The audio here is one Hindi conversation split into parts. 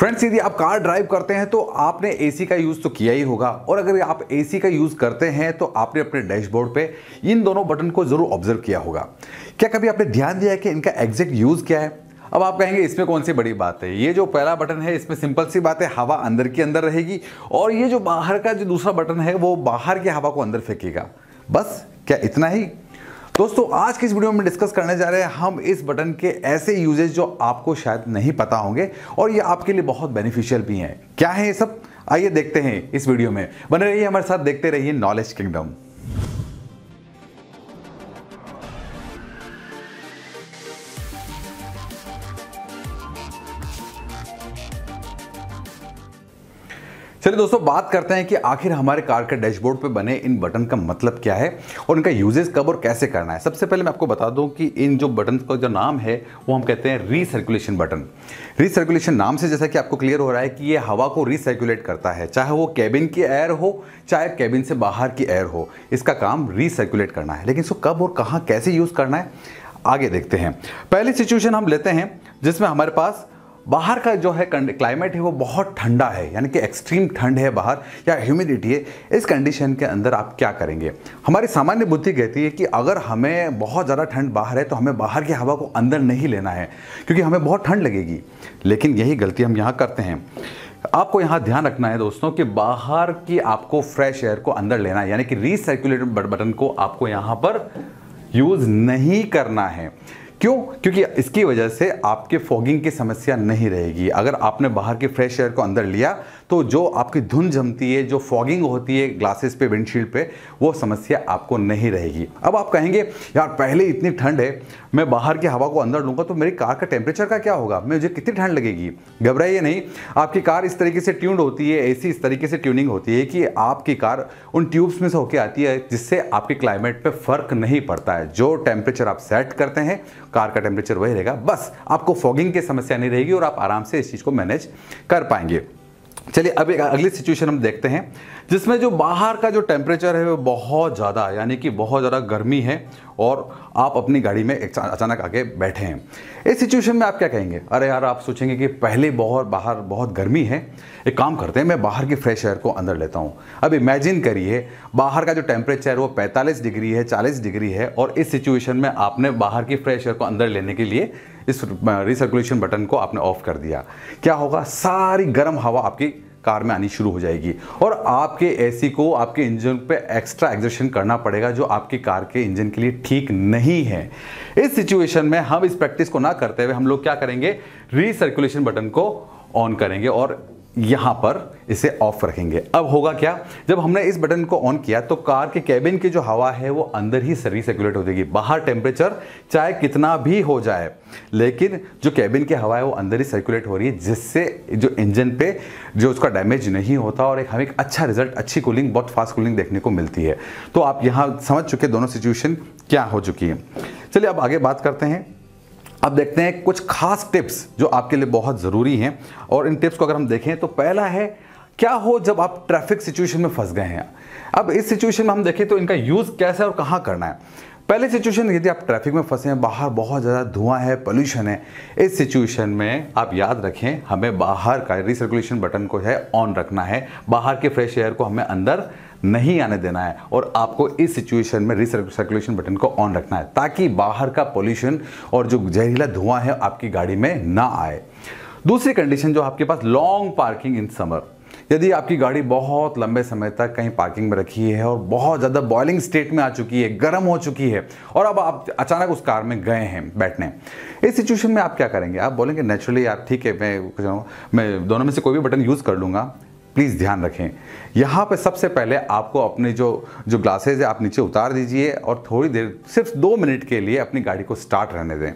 फ्रेंड्स यदि आप कार ड्राइव करते हैं तो आपने एसी का यूज़ तो किया ही होगा और अगर आप एसी का यूज़ करते हैं तो आपने अपने डैशबोर्ड पे इन दोनों बटन को ज़रूर ऑब्जर्व किया होगा क्या कभी आपने ध्यान दिया है कि इनका एग्जैक्ट यूज़ क्या है अब आप कहेंगे इसमें कौन सी बड़ी बात है ये जो पहला बटन है इसमें सिंपल सी बात है हवा अंदर की अंदर रहेगी और ये जो बाहर का जो दूसरा बटन है वो बाहर की हवा को अंदर फेंकेगा बस क्या इतना ही दोस्तों आज की इस वीडियो में डिस्कस करने जा रहे हैं हम इस बटन के ऐसे यूजेज जो आपको शायद नहीं पता होंगे और ये आपके लिए बहुत बेनिफिशियल भी हैं क्या है ये सब आइए देखते हैं इस वीडियो में बने रहिए हमारे साथ देखते रहिए नॉलेज किंगडम चलिए दोस्तों बात करते हैं कि आखिर हमारे कार के डैशबोर्ड पे बने इन बटन का मतलब क्या है और इनका यूजेज कब और कैसे करना है सबसे पहले मैं आपको बता दूं कि इन जो बटन का जो नाम है वो हम कहते हैं रीसर्कुलेशन बटन रीसर्कुलेशन नाम से जैसा कि आपको क्लियर हो रहा है कि ये हवा को रीसर्कुलेट करता है चाहे वो कैबिन की एयर हो चाहे कैबिन से बाहर की एयर हो इसका काम रीसर्कुलेट करना है लेकिन इसको कब और कहाँ कैसे यूज़ करना है आगे देखते हैं पहली सिचुएशन हम लेते हैं जिसमें हमारे पास बाहर का जो है क्लाइमेट है वो बहुत ठंडा है यानी कि एक्सट्रीम ठंड है बाहर या ह्यूमिडिटी है इस कंडीशन के अंदर आप क्या करेंगे हमारी सामान्य बुद्धि कहती है कि अगर हमें बहुत ज़्यादा ठंड बाहर है तो हमें बाहर की हवा को अंदर नहीं लेना है क्योंकि हमें बहुत ठंड लगेगी लेकिन यही गलती हम यहाँ करते हैं आपको यहाँ ध्यान रखना है दोस्तों कि बाहर की आपको फ्रेश एयर को अंदर लेना है यानी कि रिसर्कुलेटर बटन को आपको यहाँ पर यूज़ नहीं करना है क्यों क्योंकि इसकी वजह से आपके फॉगिंग की समस्या नहीं रहेगी अगर आपने बाहर के फ्रेश एयर को अंदर लिया तो जो आपकी धुंध जमती है जो फॉगिंग होती है ग्लासेस पे विंडशील्ड पे वो समस्या आपको नहीं रहेगी अब आप कहेंगे यार पहले इतनी ठंड है मैं बाहर की हवा को अंदर लूँगा तो मेरी कार का टेम्परेचर का क्या होगा मुझे कितनी ठंड लगेगी घबराइए नहीं आपकी कार इस तरीके से ट्यून्ड होती है ऐसी इस तरीके से ट्यूनिंग होती है कि आपकी कार उन ट्यूब्स में से होकर आती है जिससे आपके क्लाइमेट पर फर्क नहीं पड़ता है जो टेम्परेचर आप सेट करते हैं कार का टेम्परेचर वही रहेगा बस आपको फॉगिंग की समस्या नहीं रहेगी और आप आराम से इस चीज़ को मैनेज कर पाएंगे चलिए अब एक अगली सिचुएशन हम देखते हैं जिसमें जो बाहर का जो टेम्परेचर है वो बहुत ज़्यादा यानी कि बहुत ज़्यादा गर्मी है और आप अपनी गाड़ी में अचानक आके बैठे हैं इस सिचुएशन में आप क्या कहेंगे अरे यार आप सोचेंगे कि पहले बहुत बाहर बहुत गर्मी है एक काम करते हैं मैं बाहर की फ्रेश एयर को अंदर लेता हूँ अब इमेजिन करिए बाहर का जो टेम्परेचर वो पैंतालीस डिग्री है चालीस डिग्री है और इस सिचुएशन में आपने बाहर की फ्रेश एयर को अंदर लेने के लिए इस रिसर्कुलेशन बटन को आपने ऑफ कर दिया क्या होगा सारी गर्म हवा आपकी कार में आनी शुरू हो जाएगी और आपके एसी को आपके इंजन पे एक्स्ट्रा एग्जर्शन करना पड़ेगा जो आपकी कार के इंजन के लिए ठीक नहीं है इस सिचुएशन में हम इस प्रैक्टिस को ना करते हुए हम लोग क्या करेंगे रीसर्कुलेशन बटन को ऑन करेंगे और यहां पर इसे ऑफ रखेंगे अब होगा क्या जब हमने इस बटन को ऑन किया तो कार के कैबिन की जो हवा है वो अंदर ही सर्री सर्कुलेट हो जाएगी बाहर टेम्परेचर चाहे कितना भी हो जाए लेकिन जो कैबिन की हवा है वो अंदर ही सर्कुलेट हो रही है जिससे जो इंजन पे जो उसका डैमेज नहीं होता और एक हमें एक अच्छा रिजल्ट अच्छी कूलिंग बहुत फास्ट कूलिंग देखने को मिलती है तो आप यहाँ समझ चुके दोनों सिचुएशन क्या हो चुकी है चलिए अब आगे बात करते हैं अब देखते हैं कुछ खास टिप्स जो आपके लिए बहुत ज़रूरी हैं और इन टिप्स को अगर हम देखें तो पहला है क्या हो जब आप ट्रैफिक सिचुएशन में फंस गए हैं अब इस सिचुएशन में हम देखें तो इनका यूज़ कैसे और कहाँ करना है पहले सिचुएशन यदि आप ट्रैफिक में फंसे हैं बाहर बहुत ज़्यादा धुआं है पोल्यूशन है इस सिचुएशन में आप याद रखें हमें बाहर का रिसर्कुलेशन बटन को है ऑन रखना है बाहर के फ्रेश एयर को हमें अंदर नहीं आने देना है और आपको इस सिचुएशन में रिसर्कुलेशन बटन को ऑन रखना है ताकि बाहर का पोल्यूशन और जो जहरीला धुआं है आपकी गाड़ी में ना आए दूसरी कंडीशन जो आपके पास लॉन्ग पार्किंग इन समर यदि आपकी गाड़ी बहुत लंबे समय तक कहीं पार्किंग में रखी है और बहुत ज़्यादा बॉइलिंग स्टेट में आ चुकी है गर्म हो चुकी है और अब आप अचानक उस कार में गए हैं बैठने इस सिचुएशन में आप क्या करेंगे आप बोलेंगे नेचुरली यार ठीक है मैं मैं दोनों में से कोई भी बटन यूज़ कर लूँगा प्लीज़ ध्यान रखें यहाँ पे सबसे पहले आपको अपने जो जो ग्लासेज है आप नीचे उतार दीजिए और थोड़ी देर सिर्फ दो मिनट के लिए अपनी गाड़ी को स्टार्ट रहने दें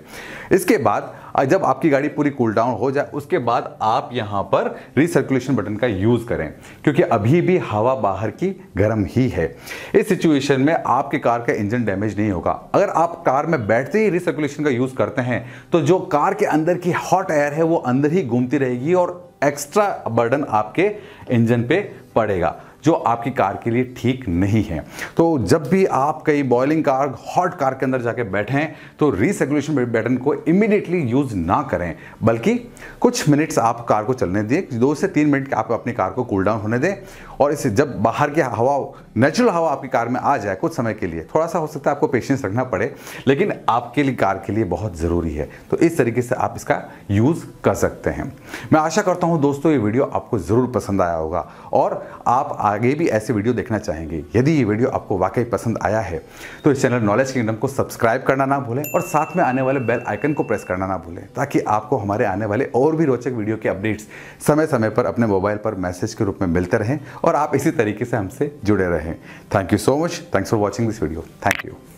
इसके बाद जब आपकी गाड़ी पूरी कूल डाउन हो जाए उसके बाद आप यहाँ पर रिसर्कुलेशन बटन का यूज़ करें क्योंकि अभी भी हवा बाहर की गर्म ही है इस सिचुएशन में आपकी कार का इंजन डैमेज नहीं होगा अगर आप कार में बैठते ही रिसर्कुलेशन का यूज़ करते हैं तो जो कार के अंदर की हॉट एयर है वो अंदर ही घूमती रहेगी और एक्स्ट्रा बर्डन आपके इंजन पे पड़ेगा जो आपकी कार के लिए ठीक नहीं है तो जब भी आप कहीं बॉयलिंग कार हॉट कार के अंदर जाके बैठें तो रीसेगुलेशन बटन को इमीडिएटली यूज़ ना करें बल्कि कुछ मिनट्स आप कार को चलने दिए दो से तीन मिनट आप अपनी कार को कूल डाउन होने दें और इसे जब बाहर की हवा नेचुरल हवा आपकी कार में आ जाए कुछ समय के लिए थोड़ा सा हो सकता है आपको पेशेंस रखना पड़े लेकिन आपके लिए कार के लिए बहुत ज़रूरी है तो इस तरीके से आप इसका यूज़ कर सकते हैं मैं आशा करता हूँ दोस्तों ये वीडियो आपको ज़रूर पसंद आया होगा और आप आगे भी ऐसे वीडियो देखना चाहेंगे यदि ये वीडियो आपको वाकई पसंद आया है तो इस चैनल नॉलेज किंगडम को सब्सक्राइब करना ना भूलें और साथ में आने वाले बेल आइकन को प्रेस करना ना भूलें ताकि आपको हमारे आने वाले और भी रोचक वीडियो के अपडेट्स समय समय पर अपने मोबाइल पर मैसेज के रूप में मिलते रहें और आप इसी तरीके से हमसे जुड़े रहें thank you so much thanks for watching this video thank you